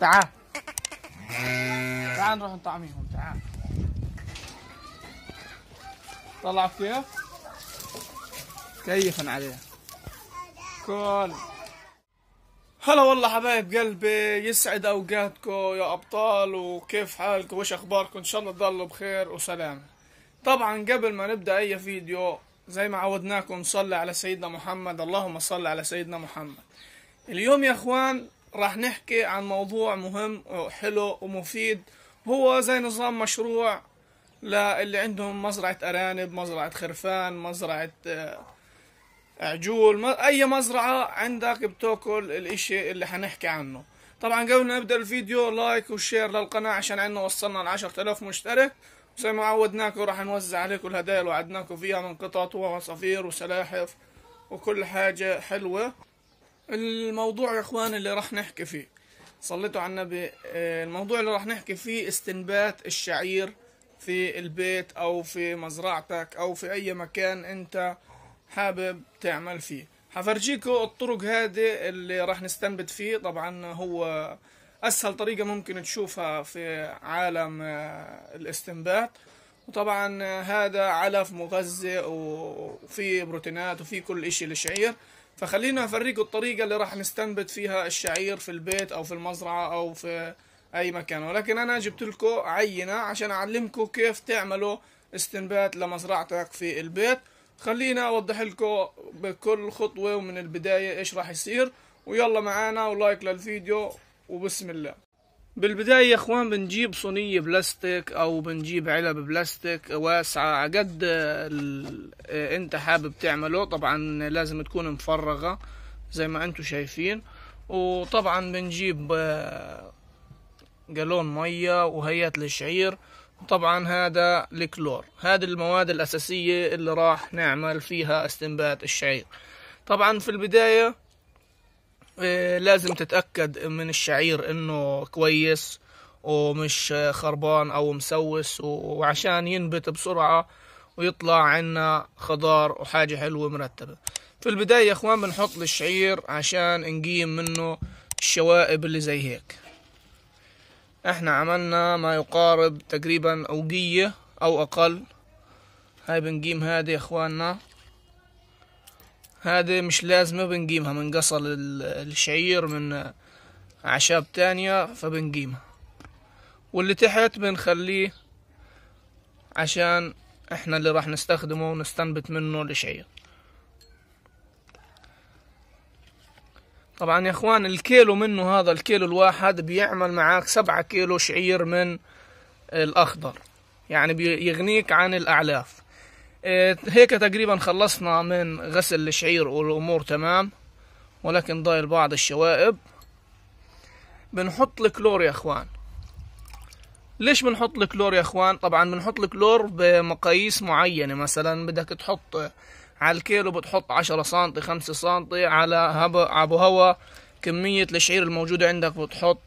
تعال تعال نروح نطعميهم تعال طلع كيف؟ كيفن عليه كل هلا والله حبايب قلبي يسعد اوقاتكم يا ابطال وكيف حالكم وش اخباركم ان شاء الله تضلوا بخير وسلام طبعا قبل ما نبدا اي فيديو زي ما عودناكم نصلي على سيدنا محمد اللهم صل على سيدنا محمد اليوم يا اخوان راح نحكي عن موضوع مهم وحلو ومفيد هو زي نظام مشروع للي عندهم مزرعة أرانب مزرعة خرفان مزرعة آه، عجول أي مزرعة عندك بتاكل الإشي اللي حنحكي عنه طبعا قبل ما نبدأ الفيديو لايك وشير للقناة عشان عنا وصلنا لعشرة آلاف مشترك زي ما عودناكم راح نوزع عليكم الهدايا اللي وعدناكم فيها من قطط وعصافير وسلاحف وكل حاجة حلوة الموضوع يا اخوان اللي راح نحكي فيه صليتوا على النبي آه، الموضوع اللي راح نحكي فيه استنبات الشعير في البيت او في مزرعتك او في اي مكان انت حابب تعمل فيه حفرجيكم الطرق هذه اللي راح نستنبت فيه طبعا هو اسهل طريقة ممكن تشوفها في عالم آه، الاستنبات وطبعا آه، هذا علف مغذي وفي بروتينات وفي كل اشي للشعير فخلينا افرجكم الطريقه اللي راح نستنبت فيها الشعير في البيت او في المزرعه او في اي مكان ولكن انا جبت لكم عينه عشان اعلمكم كيف تعملوا استنبات لمزرعتك في البيت خلينا اوضح لكم بكل خطوه ومن البدايه ايش راح يصير ويلا معانا ولايك للفيديو وبسم الله بالبداية يا اخوان بنجيب صينية بلاستيك او بنجيب علب بلاستيك واسعة عقد انت حابب تعمله طبعا لازم تكون مفرغة زي ما انتم شايفين وطبعا بنجيب جالون آه، مية وهيات للشعير وطبعا هذا الكلور هذه المواد الأساسية اللي راح نعمل فيها استنبات الشعير طبعا في البداية آه، لازم تتأكد من الشعير انه كويس ومش خربان او مسوس وعشان ينبت بسرعة ويطلع عنا خضار وحاجة حلوة مرتبة في البداية يا اخوان بنحط الشعير عشان نقيم منه الشوائب اللي زي هيك احنا عملنا ما يقارب تقريبا اوقية او اقل هاي بنقيم هذه يا اخواننا هذه مش لازمة بنقيمها من قصل الشعير من أعشاب تانية فبنقيمها واللي تحت بنخليه عشان احنا اللي راح نستخدمه ونستنبت منه الشعير طبعا يا اخوان الكيلو منه هذا الكيلو الواحد بيعمل معاك سبعة كيلو شعير من الاخضر يعني بيغنيك عن الاعلاف إيه، هيك تقريبا خلصنا من غسل الشعير والأمور تمام ولكن ضايل بعض الشوائب بنحط الكلور يا اخوان ليش بنحط الكلور يا اخوان طبعا بنحط الكلور بمقاييس معينة مثلا بدك تحط على الكيلو بتحط عشرة سنتي خمسة سنتي على ابو هوا كمية الشعير الموجودة عندك بتحط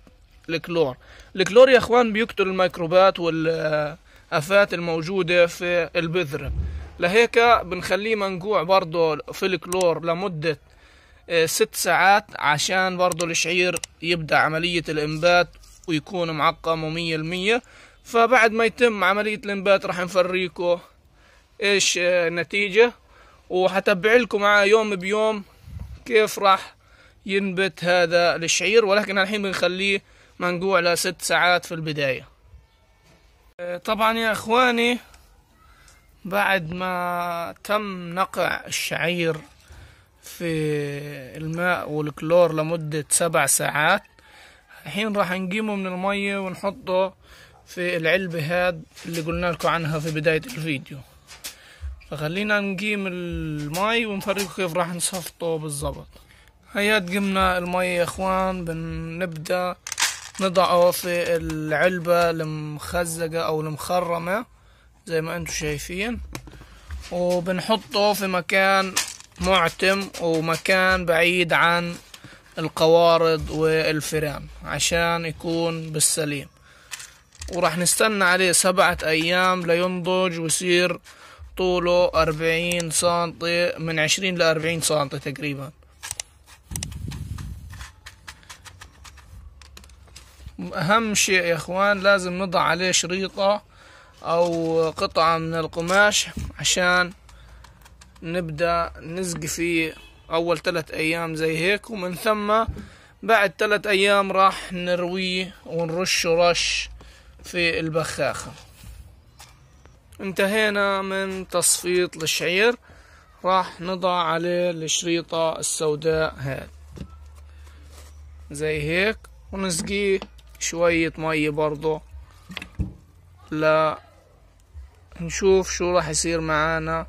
الكلور الكلور يا اخوان بيقتل الميكروبات والافات الموجودة في البذرة لهيك بنخليه منقوع برضه في الكلور لمدة آه، ست ساعات عشان برضه الشعير يبدأ عملية الإنبات ويكون معقم ومية المية فبعد ما يتم عملية الإنبات راح نفريكو إيش آه، النتيجة وحتبع لكم معاه يوم بيوم كيف راح ينبت هذا الشعير ولكن الحين بنخليه منقوع لست ساعات في البداية آه، طبعا يا اخواني بعد ما تم نقع الشعير في الماء والكلور لمدة سبع ساعات الحين راح نقيمه من المية ونحطه في العلبة هاد اللي قلنا لكم عنها في بداية الفيديو فخلينا نقيم المي ونفرجكم كيف راح نصفطه بالضبط هيا قمنا المي يا اخوان بنبدأ نضعه في العلبة المخزقة او المخرمة زي ما انتم شايفين وبنحطه في مكان معتم ومكان بعيد عن القوارض والفيران عشان يكون بالسليم وراح نستنى عليه سبعة ايام لينضج ويصير طوله أربعين سنتي من عشرين لأربعين سنتي تقريبا أهم شيء يا إخوان لازم نضع عليه شريطة او قطعة من القماش عشان نبدأ نزق فيه اول ثلاث ايام زي هيك ومن ثم بعد ثلاث ايام راح نرويه ونرشه رش في البخاخة انتهينا من تصفيط الشعير راح نضع عليه الشريطة السوداء هاد زي هيك ونسقيه شوية مية برضو لا نشوف شو راح يصير معانا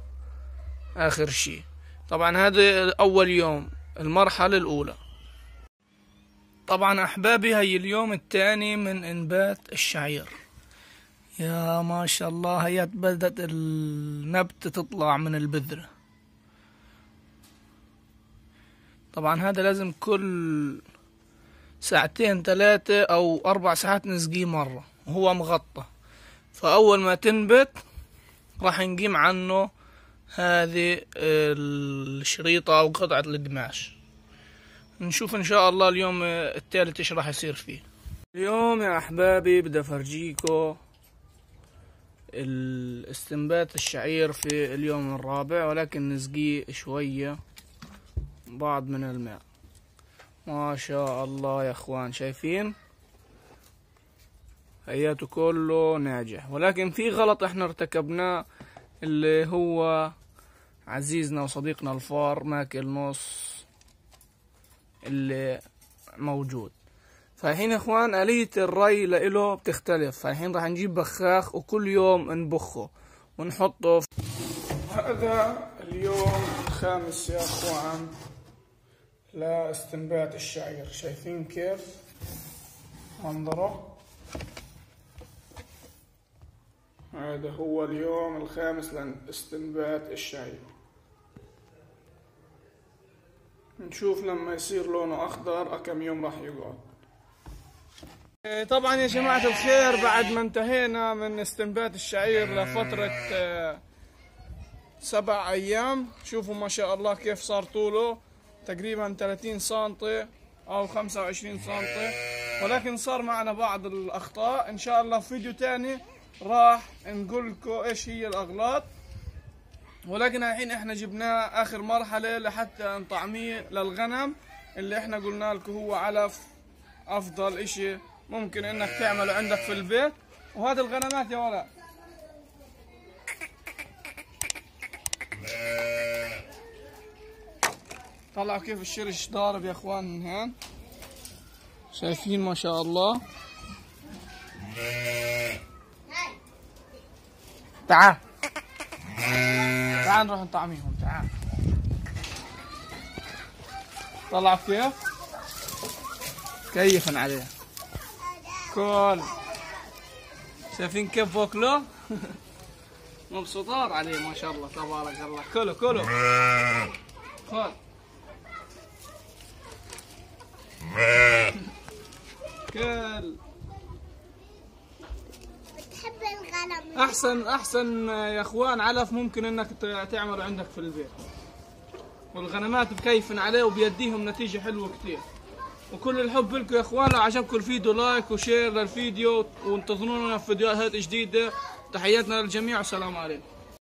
اخر شي طبعا هذا اول يوم المرحلة الاولى طبعا احبابي هي اليوم الثاني من انبات الشعير يا ما شاء الله هي بدت النبتة تطلع من البذرة طبعا هذا لازم كل ساعتين ثلاثة او اربع ساعات نسقيه مرة وهو مغطى فاول ما تنبت راح نقيم عنه هذه آه، الشريطة أو قطعة القماش نشوف إن شاء الله اليوم آه، الثالث إيش راح يصير فيه اليوم يا أحبابي بدي أفرجيكو استنبات الشعير في اليوم الرابع ولكن نسقيه شوية بعض من الماء ما شاء الله يا اخوان شايفين اياته كله ناجح ولكن في غلط احنا ارتكبناه اللي هو عزيزنا وصديقنا الفار ماكل نص اللي موجود فالحين يا اخوان آلية الري لإله بتختلف فالحين راح نجيب بخاخ وكل يوم نبخه ونحطه في هذا اليوم الخامس يا اخوان لاستنبات الشعير شايفين كيف منظره هذا هو اليوم الخامس لاستنبات الشعير نشوف لما يصير لونه أخضر كم يوم راح يقعد إيه، طبعا يا جماعة الخير بعد ما انتهينا من استنبات الشعير لفترة إيه، سبع أيام شوفوا ما شاء الله كيف صار طوله تقريبا 30 سنتي أو 25 سنتي ولكن صار معنا بعض الأخطاء إن شاء الله في فيديو تاني راح نقول لكم ايش هي الاغلاط ولكن الحين احنا جبناه اخر مرحله لحتى نطعميه للغنم اللي احنا قلنا لكم هو علف افضل اشي ممكن انك تعمله عندك في البيت وهذه الغنمات يا ولا طلعوا كيف الشرش ضارب يا اخوان من هان شايفين ما شاء الله تعال تعال نروح نطعميهم تعال طلع كيف كيفن عليه كل شايفين كيف فوكلو مبسوطات عليه ما شاء الله تبارك الله كله كله خذ كل احسن احسن يا اخوان علف ممكن انك تعمله عندك في البيت والغنمات بكيفن عليه وبيديهم نتيجه حلوه كتير وكل الحب لكم يا اخوان لو عجبكم الفيديو لايك وشير للفيديو وانتظرونا في فيديوهات جديده تحياتنا للجميع والسلام عليكم